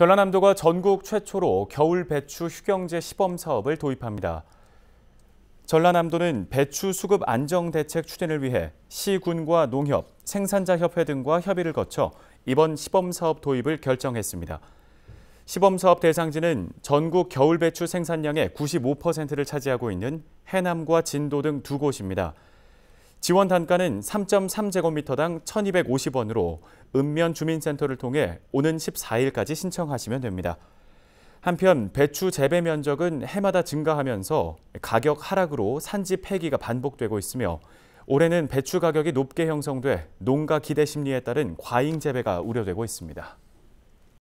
전라남도가 전국 최초로 겨울 배추 휴경제 시범 사업을 도입합니다. 전라남도는 배추 수급 안정 대책 추진을 위해 시군과 농협, 생산자 협회 등과 협의를 거쳐 이번 시범 사업 도입을 결정했습니다. 시범 사업 대상지는 전국 겨울 배추 생산량의 95%를 차지하고 있는 해남과 진도 등 두 곳입니다. 지원 단가는 3.3제곱미터당 1,250원으로 읍면 주민센터를 통해 오는 14일까지 신청하시면 됩니다. 한편 배추 재배 면적은 해마다 증가하면서 가격 하락으로 산지 폐기가 반복되고 있으며 올해는 배추 가격이 높게 형성돼 농가 기대 심리에 따른 과잉 재배가 우려되고 있습니다.